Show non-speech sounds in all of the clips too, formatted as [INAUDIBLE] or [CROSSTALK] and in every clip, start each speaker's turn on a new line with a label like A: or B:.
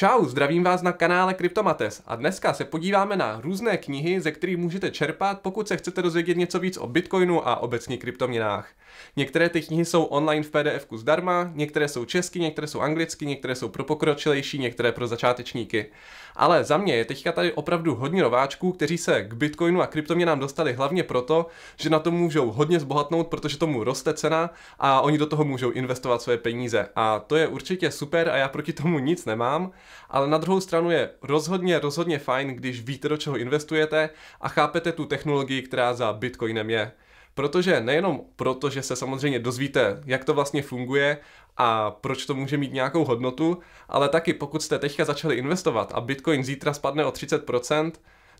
A: Čau, zdravím vás na kanále Kryptomates a dneska se podíváme na různé knihy, ze kterých můžete čerpat, pokud se chcete dozvědět něco víc o Bitcoinu a obecně kryptoměnách. Některé ty knihy jsou online v pdf zdarma, některé jsou česky, některé jsou anglicky, některé jsou pro pokročilejší, některé pro začátečníky. Ale za mě je teďka tady opravdu hodně nováčků, kteří se k Bitcoinu a kryptoměnám dostali hlavně proto, že na to můžou hodně zbohatnout, protože tomu roste cena a oni do toho můžou investovat své peníze. A to je určitě super a já proti tomu nic nemám. Ale na druhou stranu je rozhodně, rozhodně fajn, když víte, do čeho investujete a chápete tu technologii, která za Bitcoinem je. Protože nejenom proto, že se samozřejmě dozvíte, jak to vlastně funguje a proč to může mít nějakou hodnotu, ale taky pokud jste teďka začali investovat a Bitcoin zítra spadne o 30%,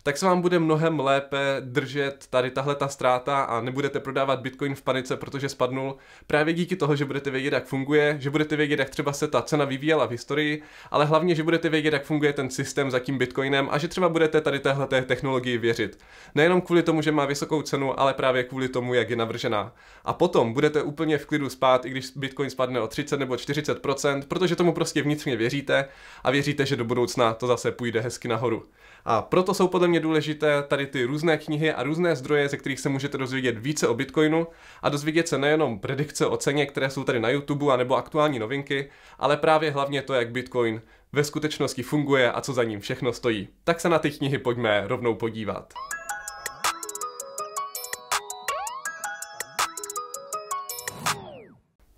A: tak se vám bude mnohem lépe držet tady tahle ta ztráta a nebudete prodávat Bitcoin v panice, protože spadnul právě díky toho, že budete vědět, jak funguje, že budete vědět, jak třeba se ta cena vyvíjela v historii, ale hlavně, že budete vědět, jak funguje ten systém za tím Bitcoinem a že třeba budete tady téhle technologii věřit. Nejenom kvůli tomu, že má vysokou cenu, ale právě kvůli tomu, jak je navržená. A potom budete úplně v klidu spát, i když Bitcoin spadne o 30 nebo 40%, protože tomu prostě vnitřně věříte a věříte, že do budoucna to zase půjde hezky nahoru. A proto jsou podle mě důležité tady ty různé knihy a různé zdroje, ze kterých se můžete dozvědět více o Bitcoinu a dozvědět se nejenom predikce o ceně, které jsou tady na YouTube a nebo aktuální novinky, ale právě hlavně to, jak Bitcoin ve skutečnosti funguje a co za ním všechno stojí. Tak se na ty knihy pojďme rovnou podívat.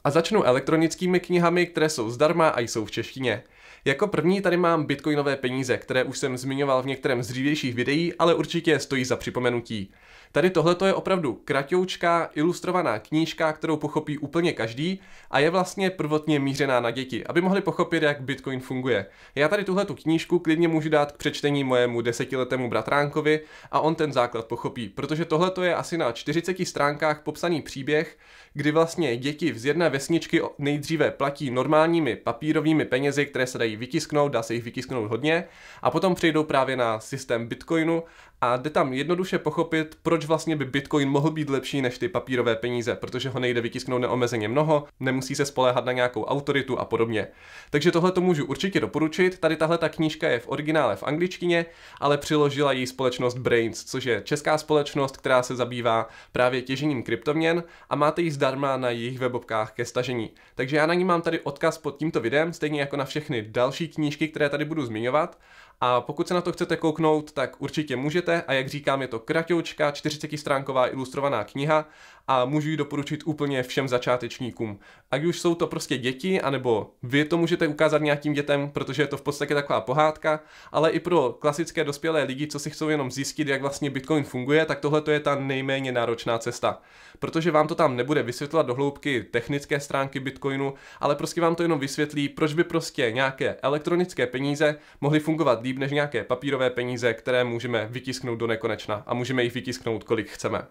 A: A začnu elektronickými knihami, které jsou zdarma a jsou v češtině. Jako první tady mám bitcoinové peníze, které už jsem zmiňoval v některém z dřívějších videí, ale určitě stojí za připomenutí. Tady tohle je opravdu kratoučká, ilustrovaná knížka, kterou pochopí úplně každý a je vlastně prvotně mířená na děti, aby mohli pochopit, jak Bitcoin funguje. Já tady tuhle tu knížku klidně můžu dát k přečtení mojemu desetiletému bratránkovi a on ten základ pochopí, protože tohle je asi na 40 stránkách popsaný příběh, kdy vlastně děti z jedné vesničky nejdříve platí normálními papírovými penězi, které se dají vytisknout, dá se jich vytisknout hodně a potom přejdou právě na systém Bitcoinu a jde tam jednoduše pochopit, proč vlastně by Bitcoin mohl být lepší než ty papírové peníze, protože ho nejde vytisknout neomezeně mnoho, nemusí se spoléhat na nějakou autoritu a podobně. Takže tohle to můžu určitě doporučit. Tady tahle ta knížka je v originále v angličtině, ale přiložila ji společnost Brains, což je česká společnost, která se zabývá právě těžením kryptoměn a máte ji zdarma na jejich webovkách ke stažení. Takže já na ní mám tady odkaz pod tímto videem, stejně jako na všechny další knížky, které tady budu zmiňovat. A pokud se na to chcete kouknout, tak určitě můžete a jak říkám, je to kratoučka, 40 stránková ilustrovaná kniha a můžu ji doporučit úplně všem začátečníkům. Ať už jsou to prostě děti, anebo vy to můžete ukázat nějakým dětem, protože je to v podstatě taková pohádka, ale i pro klasické dospělé lidi, co si chcou jenom zjistit, jak vlastně Bitcoin funguje, tak tohle to je ta nejméně náročná cesta. Protože vám to tam nebude vysvětlovat do hloubky technické stránky Bitcoinu, ale prostě vám to jenom vysvětlí, proč by prostě nějaké elektronické peníze mohly fungovat líp než nějaké papírové peníze, které můžeme vytisknout do nekonečna a můžeme jich vytisknout, kolik chceme.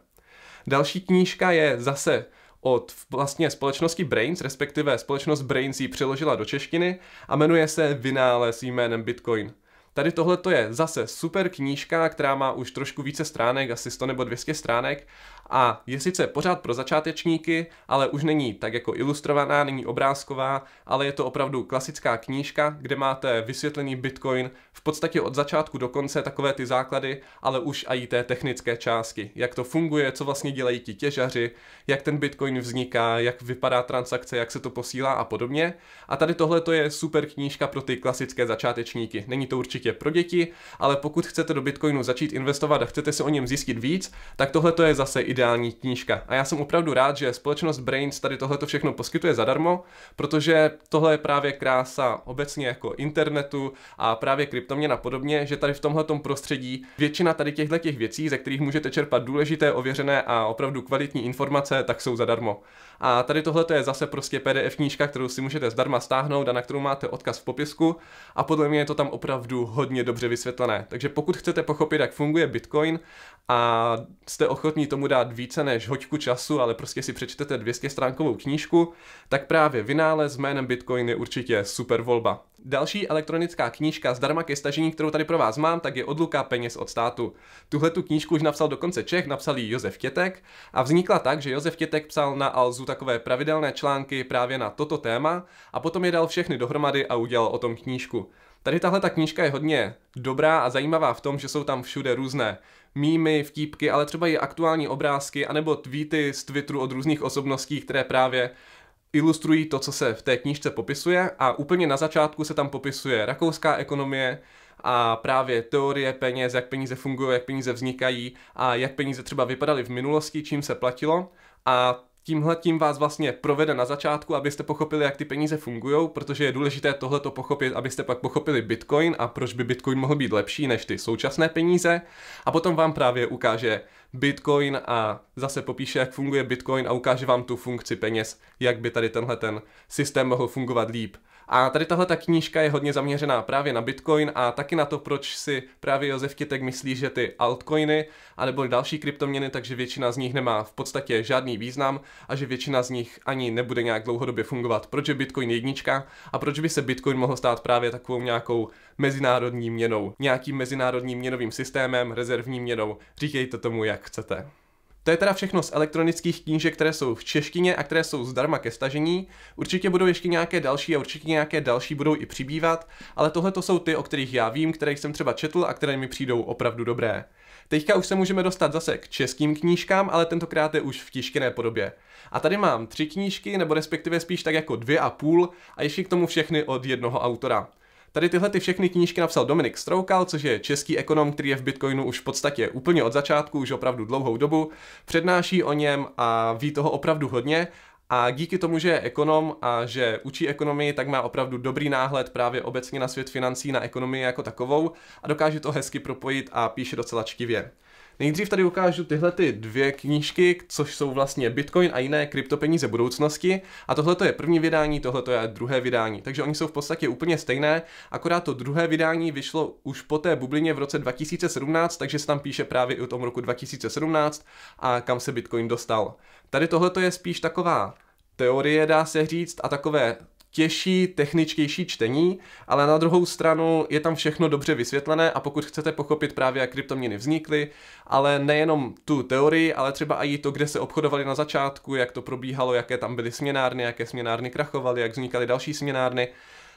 A: Další knížka je zase od vlastně společnosti Brains, respektive společnost Brains ji přeložila do češtiny a jmenuje se Vynález jménem Bitcoin. Tady tohle to je zase super knížka, která má už trošku více stránek, asi 100 nebo 200 stránek a je sice pořád pro začátečníky, ale už není tak jako ilustrovaná, není obrázková, ale je to opravdu klasická knížka, kde máte vysvětlený Bitcoin v podstatě od začátku do konce takové ty základy, ale už i té technické části, jak to funguje, co vlastně dělají ti těžaři, jak ten Bitcoin vzniká, jak vypadá transakce, jak se to posílá a podobně. A tady tohle to je super knížka pro ty klasické začátečníky. Není to určitě určitě pro děti, ale pokud chcete do Bitcoinu začít investovat a chcete se o něm zjistit víc, tak tohle je zase ideální knížka. A já jsem opravdu rád, že společnost Brains tady tohle všechno poskytuje zadarmo, protože tohle je právě krása obecně jako internetu a právě kryptoměna podobně, že tady v tomhle prostředí většina tady těchto těch věcí, ze kterých můžete čerpat důležité, ověřené a opravdu kvalitní informace, tak jsou zadarmo. A tady tohle je zase prostě PDF knížka, kterou si můžete zdarma stáhnout a na kterou máte odkaz v popisku a podle mě je to tam opravdu hodně dobře vysvětlené. Takže pokud chcete pochopit, jak funguje Bitcoin a jste ochotní tomu dát více než hoďku času, ale prostě si přečtete 200 stránkovou knížku, tak právě vynález jménem Bitcoin je určitě super volba. Další elektronická knížka zdarma ke stažení, kterou tady pro vás mám, tak je Odluka peněz od státu. Tuhle tu knížku už napsal dokonce Čech, napsal ji Josef Tětek a vznikla tak, že Josef Tětek psal na Alzu takové pravidelné články právě na toto téma a potom je dal všechny dohromady a udělal o tom knížku. Tady tahle ta knížka je hodně dobrá a zajímavá v tom, že jsou tam všude různé mýmy, vtípky, ale třeba i aktuální obrázky anebo tweety z Twitteru od různých osobností, které právě ilustrují to, co se v té knížce popisuje a úplně na začátku se tam popisuje rakouská ekonomie a právě teorie peněz, jak peníze fungují, jak peníze vznikají a jak peníze třeba vypadaly v minulosti, čím se platilo a Tímhle tím vás vlastně provede na začátku, abyste pochopili, jak ty peníze fungují, protože je důležité tohle to pochopit, abyste pak pochopili Bitcoin a proč by Bitcoin mohl být lepší než ty současné peníze. A potom vám právě ukáže Bitcoin a zase popíše, jak funguje Bitcoin a ukáže vám tu funkci peněz, jak by tady tenhle ten systém mohl fungovat líp. A tady tahle ta knížka je hodně zaměřená právě na Bitcoin a taky na to, proč si právě Josef Kitek myslí, že ty altcoiny nebo další kryptoměny, takže většina z nich nemá v podstatě žádný význam a že většina z nich ani nebude nějak dlouhodobě fungovat. Proč je Bitcoin jednička a proč by se Bitcoin mohl stát právě takovou nějakou mezinárodní měnou, nějakým mezinárodním měnovým systémem, rezervní měnou, říkejte tomu, jak chcete. To je teda všechno z elektronických knížek, které jsou v češtině a které jsou zdarma ke stažení. Určitě budou ještě nějaké další a určitě nějaké další budou i přibývat, ale tohle to jsou ty, o kterých já vím, které jsem třeba četl a které mi přijdou opravdu dobré. Teďka už se můžeme dostat zase k českým knížkám, ale tentokrát je už v tištěné podobě. A tady mám tři knížky, nebo respektive spíš tak jako dvě a půl, a ještě k tomu všechny od jednoho autora. Tady tyhle ty všechny knížky napsal Dominik Stroukal, což je český ekonom, který je v Bitcoinu už v podstatě úplně od začátku, už opravdu dlouhou dobu. Přednáší o něm a ví toho opravdu hodně a díky tomu, že je ekonom a že učí ekonomii, tak má opravdu dobrý náhled právě obecně na svět financí, na ekonomii jako takovou a dokáže to hezky propojit a píše docela čtivě. Nejdřív tady ukážu tyhle ty dvě knížky, což jsou vlastně Bitcoin a jiné kryptopeníze budoucnosti. A tohle je první vydání, tohle je druhé vydání. Takže oni jsou v podstatě úplně stejné, akorát to druhé vydání vyšlo už po té bublině v roce 2017, takže se tam píše právě i o tom roku 2017 a kam se Bitcoin dostal. Tady tohle je spíš taková teorie, dá se říct, a takové těžší, techničtější čtení, ale na druhou stranu je tam všechno dobře vysvětlené a pokud chcete pochopit právě, jak kryptoměny vznikly, ale nejenom tu teorii, ale třeba i to, kde se obchodovali na začátku, jak to probíhalo, jaké tam byly směnárny, jaké směnárny krachovaly, jak vznikaly další směnárny,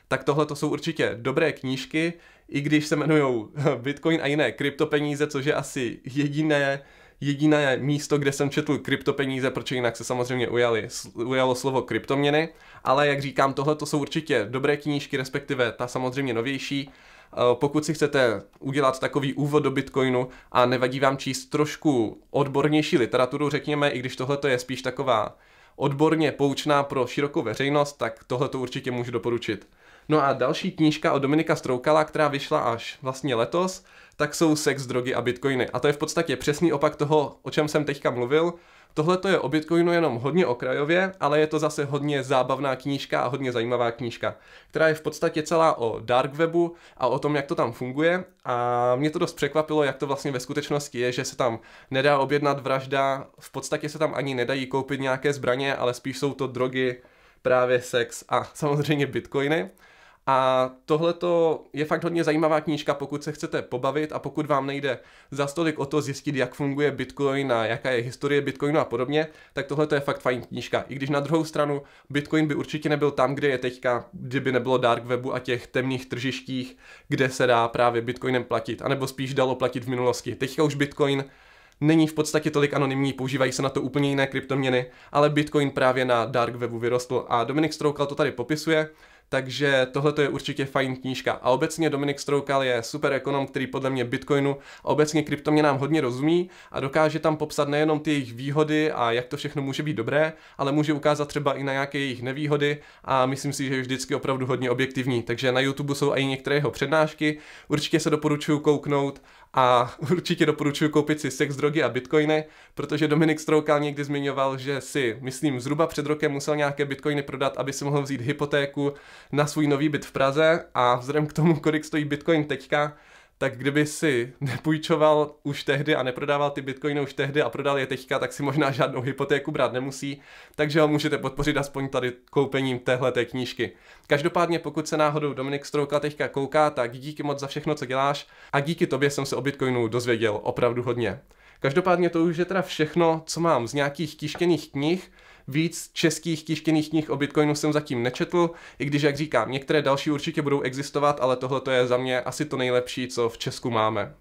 A: tak tohle to jsou určitě dobré knížky, i když se jmenují [LAUGHS] Bitcoin a jiné kryptopeníze, což je asi jediné, jediné místo, kde jsem četl kryptopeníze, protože jinak se samozřejmě ujali, ujalo slovo kryptoměny, ale jak říkám, tohle to jsou určitě dobré knížky, respektive ta samozřejmě novější, eh, pokud si chcete udělat takový úvod do Bitcoinu a nevadí vám číst trošku odbornější literaturu, řekněme, i když tohle je spíš taková odborně poučná pro širokou veřejnost, tak tohle to určitě můžu doporučit. No a další knížka od Dominika Stroukala, která vyšla až vlastně letos, tak jsou sex, drogy a bitcoiny. A to je v podstatě přesný opak toho, o čem jsem teďka mluvil. Tohle to je o Bitcoinu jenom hodně okrajově, ale je to zase hodně zábavná knížka a hodně zajímavá knížka, která je v podstatě celá o dark webu a o tom, jak to tam funguje. A mě to dost překvapilo, jak to vlastně ve skutečnosti je, že se tam nedá objednat vražda, v podstatě se tam ani nedají koupit nějaké zbraně, ale spíš jsou to drogy, právě sex a samozřejmě bitcoiny. A tohle je fakt hodně zajímavá knížka, pokud se chcete pobavit a pokud vám nejde za stolik o to zjistit, jak funguje Bitcoin a jaká je historie Bitcoinu a podobně, tak tohle je fakt fajn knížka. I když na druhou stranu Bitcoin by určitě nebyl tam, kde je teďka, kdyby nebylo dark webu a těch temných tržištích, kde se dá právě Bitcoinem platit, anebo spíš dalo platit v minulosti. Teďka už Bitcoin není v podstatě tolik anonymní, používají se na to úplně jiné kryptoměny, ale Bitcoin právě na dark webu vyrostl a Dominik Stroukal to tady popisuje takže tohle je určitě fajn knížka. A obecně Dominik Stroukal je super ekonom, který podle mě Bitcoinu a obecně kryptoměnám hodně rozumí a dokáže tam popsat nejenom ty jejich výhody a jak to všechno může být dobré, ale může ukázat třeba i na nějaké jejich nevýhody a myslím si, že je vždycky opravdu hodně objektivní. Takže na YouTube jsou i některé jeho přednášky, určitě se doporučuju kouknout a [LAUGHS] určitě doporučuji koupit si sex, drogy a bitcoiny, protože Dominik Stroukal někdy zmiňoval, že si, myslím, zhruba před rokem musel nějaké bitcoiny prodat, aby si mohl vzít hypotéku na svůj nový byt v Praze a vzhledem k tomu, kolik stojí bitcoin teďka, tak kdyby si [LAUGHS] nepůjčoval už tehdy a neprodával ty bitcoiny už tehdy a prodal je teďka, tak si možná žádnou hypotéku brát nemusí, takže ho můžete podpořit aspoň tady koupením téhle té knížky. Každopádně pokud se náhodou Dominik Strouka teďka kouká, tak díky moc za všechno, co děláš a díky tobě jsem se o bitcoinu dozvěděl opravdu hodně. Každopádně to už je teda všechno, co mám z nějakých tištěných knih, Víc českých tištěných knih o Bitcoinu jsem zatím nečetl, i když, jak říkám, některé další určitě budou existovat, ale tohle je za mě asi to nejlepší, co v Česku máme.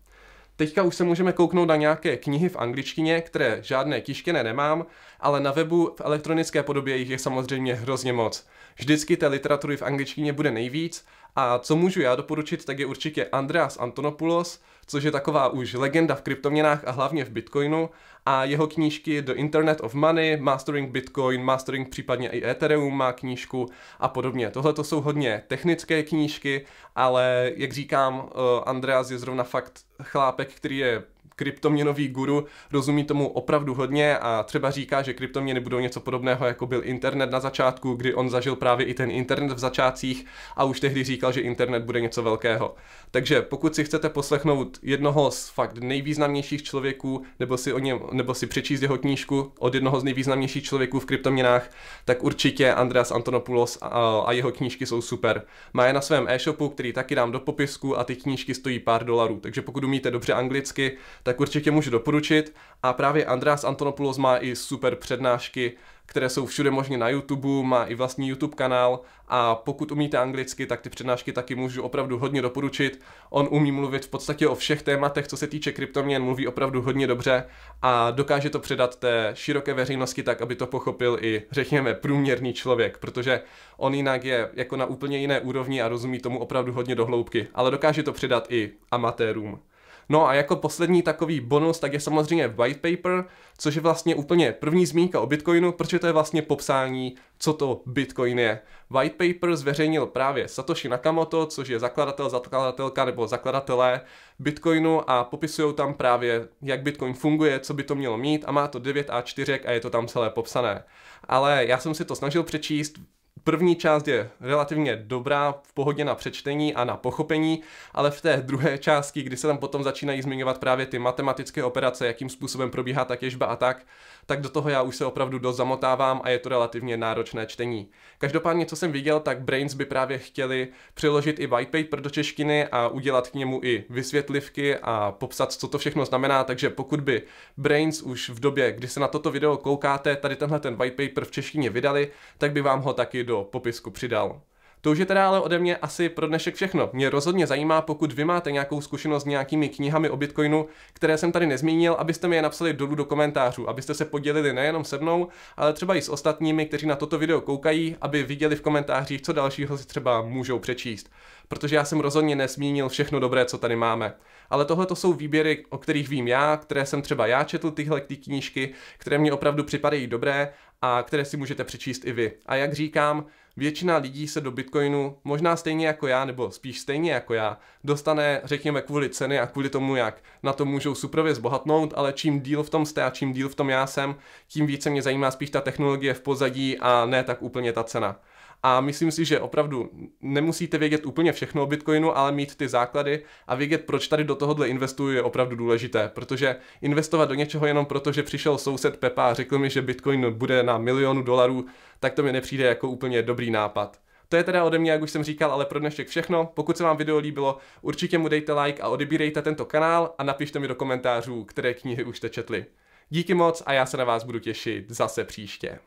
A: Teďka už se můžeme kouknout na nějaké knihy v angličtině, které žádné tištěné nemám, ale na webu v elektronické podobě jich je samozřejmě hrozně moc. Vždycky té literatury v angličtině bude nejvíc a co můžu já doporučit, tak je určitě Andreas Antonopoulos, což je taková už legenda v kryptoměnách a hlavně v Bitcoinu a jeho knížky The Internet of Money, Mastering Bitcoin, Mastering případně i Ethereum má knížku a podobně. Tohle to jsou hodně technické knížky, ale jak říkám, eh, Andreas je zrovna fakt chlápek, který je kryptoměnový guru rozumí tomu opravdu hodně a třeba říká, že kryptoměny budou něco podobného, jako byl internet na začátku, kdy on zažil právě i ten internet v začátcích a už tehdy říkal, že internet bude něco velkého. Takže pokud si chcete poslechnout jednoho z fakt nejvýznamnějších člověků, nebo si, o něm, nebo si přečíst jeho knížku od jednoho z nejvýznamnějších člověků v kryptoměnách, tak určitě Andreas Antonopoulos a, a jeho knížky jsou super. Má je na svém e-shopu, který taky dám do popisku a ty knížky stojí pár dolarů. Takže pokud umíte dobře anglicky, tak určitě můžu doporučit. A právě Andreas Antonopoulos má i super přednášky, které jsou všude možně na YouTube, má i vlastní YouTube kanál a pokud umíte anglicky, tak ty přednášky taky můžu opravdu hodně doporučit. On umí mluvit v podstatě o všech tématech, co se týče kryptoměn, mluví opravdu hodně dobře a dokáže to předat té široké veřejnosti tak, aby to pochopil i, řekněme, průměrný člověk, protože on jinak je jako na úplně jiné úrovni a rozumí tomu opravdu hodně dohloubky, ale dokáže to předat i amatérům. No a jako poslední takový bonus, tak je samozřejmě white paper, což je vlastně úplně první zmínka o Bitcoinu, protože to je vlastně popsání, co to Bitcoin je. White paper zveřejnil právě Satoshi Nakamoto, což je zakladatel, zakladatelka nebo zakladatelé Bitcoinu a popisují tam právě, jak Bitcoin funguje, co by to mělo mít a má to 9 A4 a je to tam celé popsané. Ale já jsem si to snažil přečíst, První část je relativně dobrá, v pohodě na přečtení a na pochopení, ale v té druhé části, kdy se tam potom začínají zmiňovat právě ty matematické operace, jakým způsobem probíhá ta těžba a tak, tak do toho já už se opravdu dost zamotávám a je to relativně náročné čtení. Každopádně, co jsem viděl, tak Brains by právě chtěli přeložit i white paper do češtiny a udělat k němu i vysvětlivky a popsat, co to všechno znamená, takže pokud by Brains už v době, kdy se na toto video koukáte, tady tenhle ten white paper v češtině vydali, tak by vám ho taky do popisku přidal. To už je teda ale ode mě asi pro dnešek všechno. Mě rozhodně zajímá, pokud vy máte nějakou zkušenost s nějakými knihami o Bitcoinu, které jsem tady nezmínil, abyste mi je napsali dolů do komentářů, abyste se podělili nejenom se mnou, ale třeba i s ostatními, kteří na toto video koukají, aby viděli v komentářích, co dalšího si třeba můžou přečíst. Protože já jsem rozhodně nesmínil všechno dobré, co tady máme. Ale tohle to jsou výběry, o kterých vím já, které jsem třeba já četl tyhle ty knížky, které mě opravdu připadají dobré a které si můžete přečíst i vy. A jak říkám, většina lidí se do Bitcoinu, možná stejně jako já, nebo spíš stejně jako já, dostane, řekněme, kvůli ceny a kvůli tomu, jak na to můžou suprově zbohatnout, ale čím díl v tom jste a čím díl v tom já jsem, tím více mě zajímá spíš ta technologie v pozadí a ne tak úplně ta cena. A myslím si, že opravdu nemusíte vědět úplně všechno o Bitcoinu, ale mít ty základy a vědět, proč tady do tohohle investuju, je opravdu důležité, protože investovat do něčeho jenom proto, že přišel soused Pepa a řekl mi, že Bitcoin bude na milionu dolarů, tak to mi nepřijde jako úplně dobrý nápad. To je teda ode mě, jak už jsem říkal, ale pro dnešek všechno. Pokud se vám video líbilo, určitě mu dejte like a odebírejte tento kanál a napište mi do komentářů, které knihy už jste četli. Díky moc a já se na vás budu těšit zase příště.